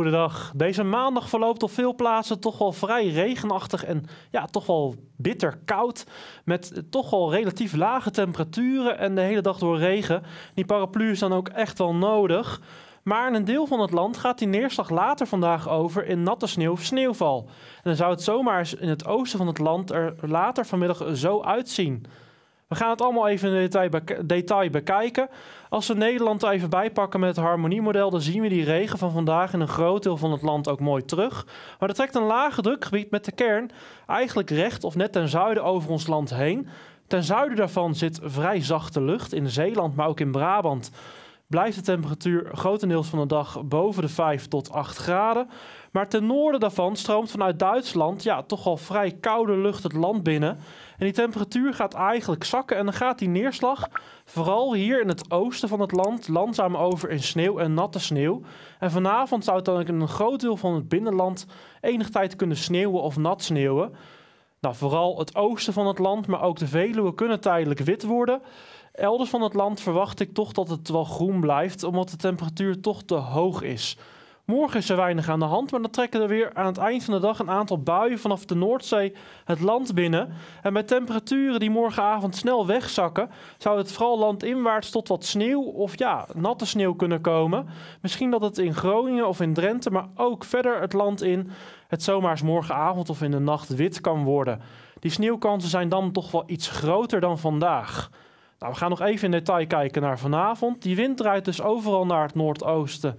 goedendag. Deze maandag verloopt op veel plaatsen toch wel vrij regenachtig en ja, toch wel bitter koud. Met toch wel relatief lage temperaturen en de hele dag door regen. Die paraplu is dan ook echt wel nodig. Maar in een deel van het land gaat die neerslag later vandaag over in natte sneeuw of sneeuwval. En dan zou het zomaar in het oosten van het land er later vanmiddag zo uitzien. We gaan het allemaal even in detail, detail bekijken. Als we Nederland er even bijpakken met het harmoniemodel, dan zien we die regen van vandaag in een groot deel van het land ook mooi terug. Maar dat trekt een lage drukgebied met de kern eigenlijk recht of net ten zuiden over ons land heen. Ten zuiden daarvan zit vrij zachte lucht in Zeeland, maar ook in Brabant blijft de temperatuur grotendeels van de dag boven de 5 tot 8 graden. Maar ten noorden daarvan stroomt vanuit Duitsland ja, toch al vrij koude lucht het land binnen. En die temperatuur gaat eigenlijk zakken en dan gaat die neerslag vooral hier in het oosten van het land langzaam over in sneeuw en natte sneeuw. En vanavond zou het dan in een groot deel van het binnenland enig tijd kunnen sneeuwen of nat sneeuwen. Nou, vooral het oosten van het land, maar ook de Veluwe kunnen tijdelijk wit worden. Elders van het land verwacht ik toch dat het wel groen blijft, omdat de temperatuur toch te hoog is. Morgen is er weinig aan de hand, maar dan trekken er weer aan het eind van de dag een aantal buien vanaf de Noordzee het land binnen. En met temperaturen die morgenavond snel wegzakken, zou het vooral landinwaarts tot wat sneeuw of ja, natte sneeuw kunnen komen. Misschien dat het in Groningen of in Drenthe, maar ook verder het land in het zomaar morgenavond of in de nacht wit kan worden. Die sneeuwkansen zijn dan toch wel iets groter dan vandaag. Nou, we gaan nog even in detail kijken naar vanavond. Die wind draait dus overal naar het noordoosten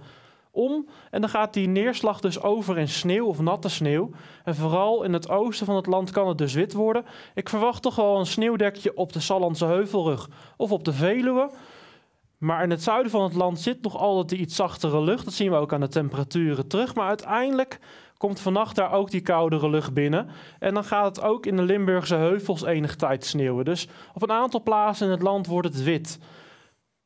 om. En dan gaat die neerslag dus over in sneeuw of natte sneeuw. En vooral in het oosten van het land kan het dus wit worden. Ik verwacht toch wel een sneeuwdekje op de Sallandse Heuvelrug of op de Veluwe. Maar in het zuiden van het land zit nog altijd die iets zachtere lucht. Dat zien we ook aan de temperaturen terug. Maar uiteindelijk komt vannacht daar ook die koudere lucht binnen. En dan gaat het ook in de Limburgse heuvels enig tijd sneeuwen. Dus op een aantal plaatsen in het land wordt het wit.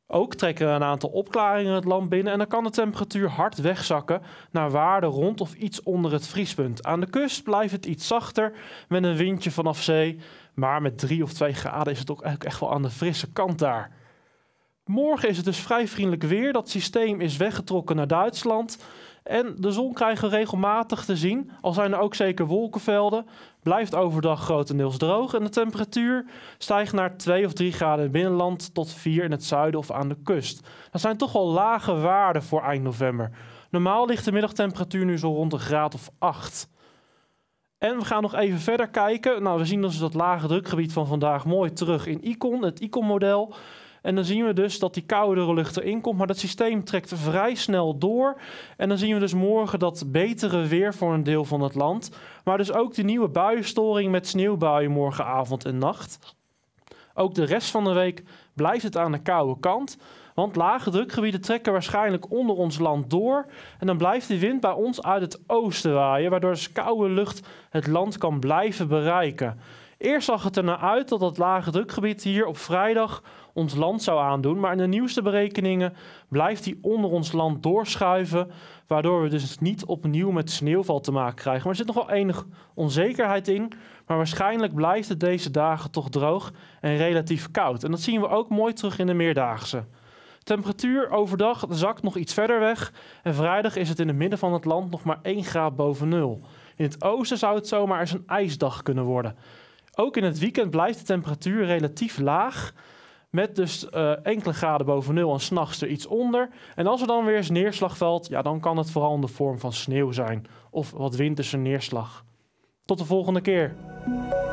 Ook trekken een aantal opklaringen het land binnen en dan kan de temperatuur hard wegzakken naar waarde rond of iets onder het vriespunt. Aan de kust blijft het iets zachter met een windje vanaf zee, maar met 3 of 2 graden is het ook echt wel aan de frisse kant daar. Morgen is het dus vrij vriendelijk weer. Dat systeem is weggetrokken naar Duitsland. En de zon krijgen we regelmatig te zien, al zijn er ook zeker wolkenvelden. Blijft overdag grotendeels droog en de temperatuur stijgt naar 2 of 3 graden in het binnenland tot 4 in het zuiden of aan de kust. Dat zijn toch wel lage waarden voor eind november. Normaal ligt de middagtemperatuur nu zo rond een graad of 8. En we gaan nog even verder kijken. Nou, we zien dus dat lage drukgebied van vandaag mooi terug in Icon, het Icon-model. En dan zien we dus dat die koudere lucht erin komt. Maar dat systeem trekt vrij snel door. En dan zien we dus morgen dat betere weer voor een deel van het land. Maar dus ook die nieuwe buienstoring met sneeuwbuien morgenavond en nacht. Ook de rest van de week blijft het aan de koude kant. Want lage drukgebieden trekken waarschijnlijk onder ons land door. En dan blijft die wind bij ons uit het oosten waaien, waardoor dus koude lucht het land kan blijven bereiken. Eerst zag het er naar uit dat dat lage drukgebied hier op vrijdag ons land zou aandoen. Maar in de nieuwste berekeningen blijft die onder ons land doorschuiven. Waardoor we dus niet opnieuw met sneeuwval te maken krijgen. Maar er zit nog wel enig onzekerheid in. Maar waarschijnlijk blijft het deze dagen toch droog en relatief koud. En dat zien we ook mooi terug in de meerdaagse. Temperatuur overdag zakt nog iets verder weg. En vrijdag is het in het midden van het land nog maar 1 graad boven nul. In het oosten zou het zomaar eens een ijsdag kunnen worden. Ook in het weekend blijft de temperatuur relatief laag. Met dus eh, enkele graden boven nul en s'nachts er iets onder. En als er dan weer eens neerslag valt, ja, dan kan het vooral in de vorm van sneeuw zijn. Of wat winterse neerslag. Tot de volgende keer.